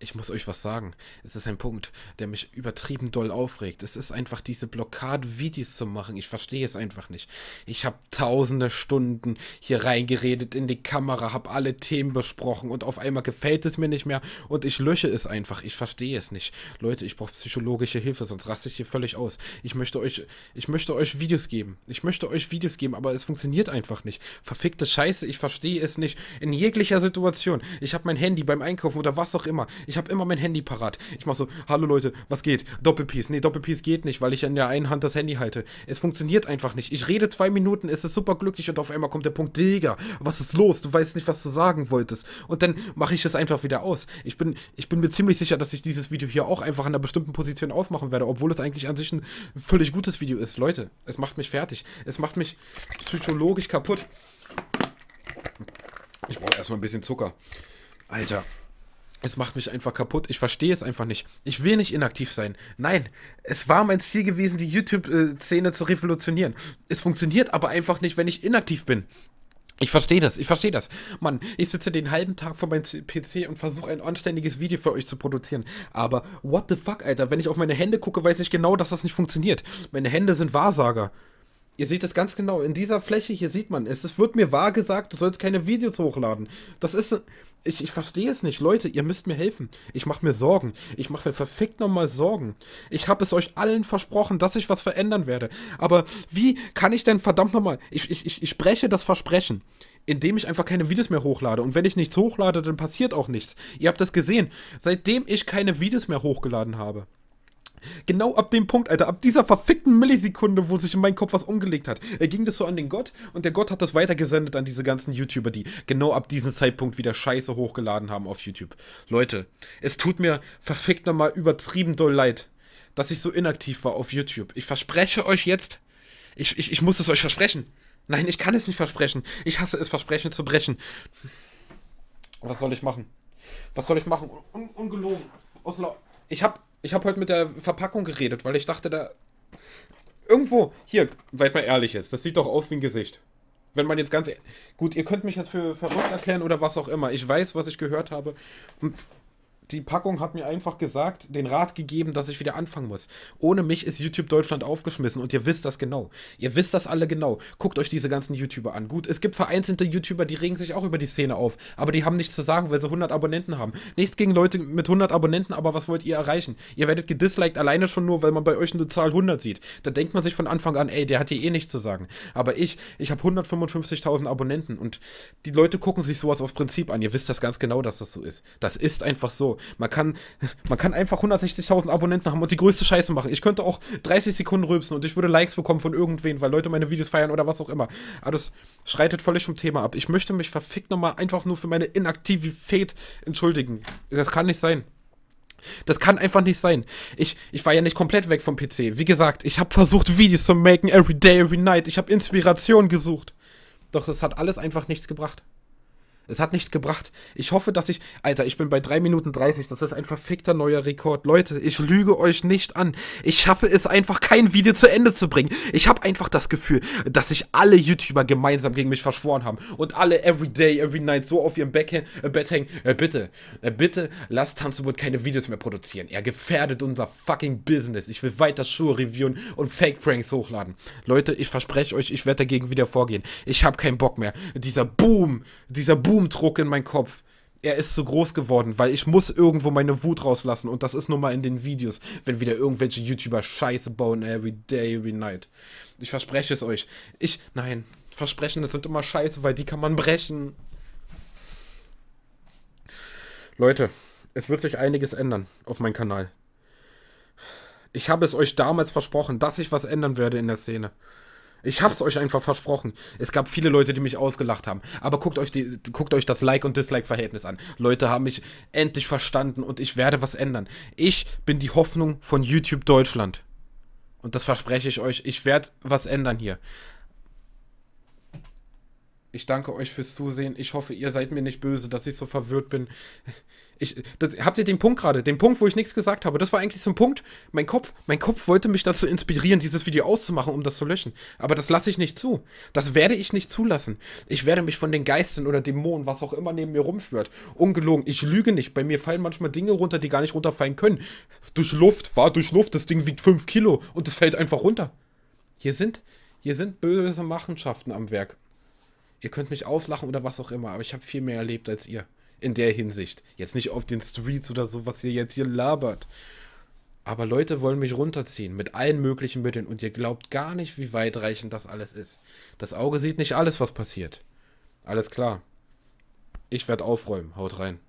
ich muss euch was sagen. Es ist ein Punkt, der mich übertrieben doll aufregt. Es ist einfach diese Blockade, Videos zu machen. Ich verstehe es einfach nicht. Ich habe tausende Stunden hier reingeredet in die Kamera, habe alle Themen besprochen und auf einmal gefällt es mir nicht mehr und ich lösche es einfach. Ich verstehe es nicht. Leute, ich brauche psychologische Hilfe, sonst raste ich hier völlig aus. Ich möchte euch, ich möchte euch Videos geben. Ich möchte euch Videos geben, aber es funktioniert einfach nicht. Verfickte Scheiße, ich verstehe es nicht. In jeglicher Situation. Ich habe mein Handy beim Einkaufen oder was auch immer. Ich habe immer mein Handy parat. Ich mache so, hallo Leute, was geht? Doppelpiece. Nee, Doppelpiece geht nicht, weil ich in der einen Hand das Handy halte. Es funktioniert einfach nicht. Ich rede zwei Minuten, es ist super glücklich und auf einmal kommt der Punkt, Digga, was ist los? Du weißt nicht, was du sagen wolltest. Und dann mache ich es einfach wieder aus. Ich bin, ich bin mir ziemlich sicher, dass ich dieses Video hier auch einfach an einer bestimmten Position ausmachen werde, obwohl es eigentlich an sich ein völlig gutes Video ist. Leute, es macht mich fertig. Es macht mich psychologisch kaputt. Ich brauche erstmal ein bisschen Zucker. Alter es macht mich einfach kaputt. Ich verstehe es einfach nicht. Ich will nicht inaktiv sein. Nein, es war mein Ziel gewesen, die YouTube-Szene zu revolutionieren. Es funktioniert aber einfach nicht, wenn ich inaktiv bin. Ich verstehe das, ich verstehe das. Mann, ich sitze den halben Tag vor meinem PC und versuche ein anständiges Video für euch zu produzieren. Aber what the fuck, Alter, wenn ich auf meine Hände gucke, weiß ich genau, dass das nicht funktioniert. Meine Hände sind Wahrsager. Ihr seht es ganz genau. In dieser Fläche hier sieht man es. Es wird mir wahr gesagt, du sollst keine Videos hochladen. Das ist... Ich, ich verstehe es nicht. Leute, ihr müsst mir helfen. Ich mache mir Sorgen. Ich mache mir verfickt nochmal Sorgen. Ich habe es euch allen versprochen, dass ich was verändern werde. Aber wie kann ich denn verdammt nochmal... Ich, ich, ich, ich spreche das Versprechen. Indem ich einfach keine Videos mehr hochlade. Und wenn ich nichts hochlade, dann passiert auch nichts. Ihr habt das gesehen. Seitdem ich keine Videos mehr hochgeladen habe. Genau ab dem Punkt, Alter, ab dieser verfickten Millisekunde, wo sich in meinem Kopf was umgelegt hat, äh, ging das so an den Gott und der Gott hat das weitergesendet an diese ganzen YouTuber, die genau ab diesem Zeitpunkt wieder Scheiße hochgeladen haben auf YouTube. Leute, es tut mir verfickt nochmal übertrieben doll leid, dass ich so inaktiv war auf YouTube. Ich verspreche euch jetzt, ich, ich, ich muss es euch versprechen. Nein, ich kann es nicht versprechen. Ich hasse es, Versprechen zu brechen. Was soll ich machen? Was soll ich machen? Un ungelogen. Ich habe ich habe heute mit der Verpackung geredet, weil ich dachte, da. Irgendwo. Hier, seid mal ehrlich jetzt. Das sieht doch aus wie ein Gesicht. Wenn man jetzt ganz. E- Gut, ihr könnt mich jetzt für verrückt erklären oder was auch immer. Ich weiß, was ich gehört habe. Und die Packung hat mir einfach gesagt, den Rat gegeben, dass ich wieder anfangen muss. Ohne mich ist YouTube Deutschland aufgeschmissen und ihr wisst das genau. Ihr wisst das alle genau. Guckt euch diese ganzen YouTuber an. Gut, es gibt vereinzelte YouTuber, die regen sich auch über die Szene auf, aber die haben nichts zu sagen, weil sie 100 Abonnenten haben. Nichts gegen Leute mit 100 Abonnenten, aber was wollt ihr erreichen? Ihr werdet gedisliked alleine schon nur, weil man bei euch eine Zahl 100 sieht. Da denkt man sich von Anfang an, ey, der hat hier eh nichts zu sagen. Aber ich, ich habe 155.000 Abonnenten und die Leute gucken sich sowas auf Prinzip an. Ihr wisst das ganz genau, dass das so ist. Das ist einfach so. Man kann, man kann einfach 160.000 Abonnenten haben und die größte Scheiße machen. Ich könnte auch 30 Sekunden rülpsen und ich würde Likes bekommen von irgendwen, weil Leute meine Videos feiern oder was auch immer. Aber das schreitet völlig vom Thema ab. Ich möchte mich verfickt nochmal einfach nur für meine Inaktivität entschuldigen. Das kann nicht sein. Das kann einfach nicht sein. Ich, ich war ja nicht komplett weg vom PC. Wie gesagt, ich habe versucht, Videos zu machen, every day, every night. Ich habe Inspiration gesucht. Doch das hat alles einfach nichts gebracht. Es hat nichts gebracht. Ich hoffe, dass ich. Alter, ich bin bei 3 Minuten 30. Das ist ein verfickter neuer Rekord. Leute, ich lüge euch nicht an. Ich schaffe es einfach, kein Video zu Ende zu bringen. Ich habe einfach das Gefühl, dass sich alle YouTuber gemeinsam gegen mich verschworen haben. Und alle every day, every night so auf ihrem Back äh, Bett hängen. Äh, bitte, äh, bitte, lasst Tanzebot keine Videos mehr produzieren. Er gefährdet unser fucking Business. Ich will weiter Schuhe reviewen und Fake-Pranks hochladen. Leute, ich verspreche euch, ich werde dagegen wieder vorgehen. Ich habe keinen Bock mehr. Dieser Boom, dieser Boom Volumentruck in meinen Kopf. Er ist zu groß geworden, weil ich muss irgendwo meine Wut rauslassen und das ist nur mal in den Videos, wenn wieder irgendwelche YouTuber Scheiße bauen every day, every night. Ich verspreche es euch. Ich, nein, Versprechen das sind immer Scheiße, weil die kann man brechen. Leute, es wird sich einiges ändern auf meinem Kanal. Ich habe es euch damals versprochen, dass ich was ändern werde in der Szene. Ich hab's euch einfach versprochen. Es gab viele Leute, die mich ausgelacht haben. Aber guckt euch, die, guckt euch das Like- und Dislike-Verhältnis an. Leute haben mich endlich verstanden und ich werde was ändern. Ich bin die Hoffnung von YouTube Deutschland. Und das verspreche ich euch. Ich werde was ändern hier. Ich danke euch fürs Zusehen. Ich hoffe, ihr seid mir nicht böse, dass ich so verwirrt bin. Ich, das, habt ihr den Punkt gerade? Den Punkt, wo ich nichts gesagt habe. Das war eigentlich so ein Punkt. Mein Kopf, mein Kopf wollte mich dazu inspirieren, dieses Video auszumachen, um das zu löschen. Aber das lasse ich nicht zu. Das werde ich nicht zulassen. Ich werde mich von den Geistern oder Dämonen, was auch immer neben mir rumschwört. Ungelogen. Ich lüge nicht. Bei mir fallen manchmal Dinge runter, die gar nicht runterfallen können. Durch Luft, war durch Luft. Das Ding wiegt 5 Kilo und es fällt einfach runter. Hier sind, hier sind böse Machenschaften am Werk ihr könnt mich auslachen oder was auch immer, aber ich habe viel mehr erlebt als ihr. In der Hinsicht. Jetzt nicht auf den Streets oder so, was ihr jetzt hier labert. Aber Leute wollen mich runterziehen mit allen möglichen Mitteln und ihr glaubt gar nicht, wie weitreichend das alles ist. Das Auge sieht nicht alles, was passiert. Alles klar. Ich werde aufräumen. Haut rein.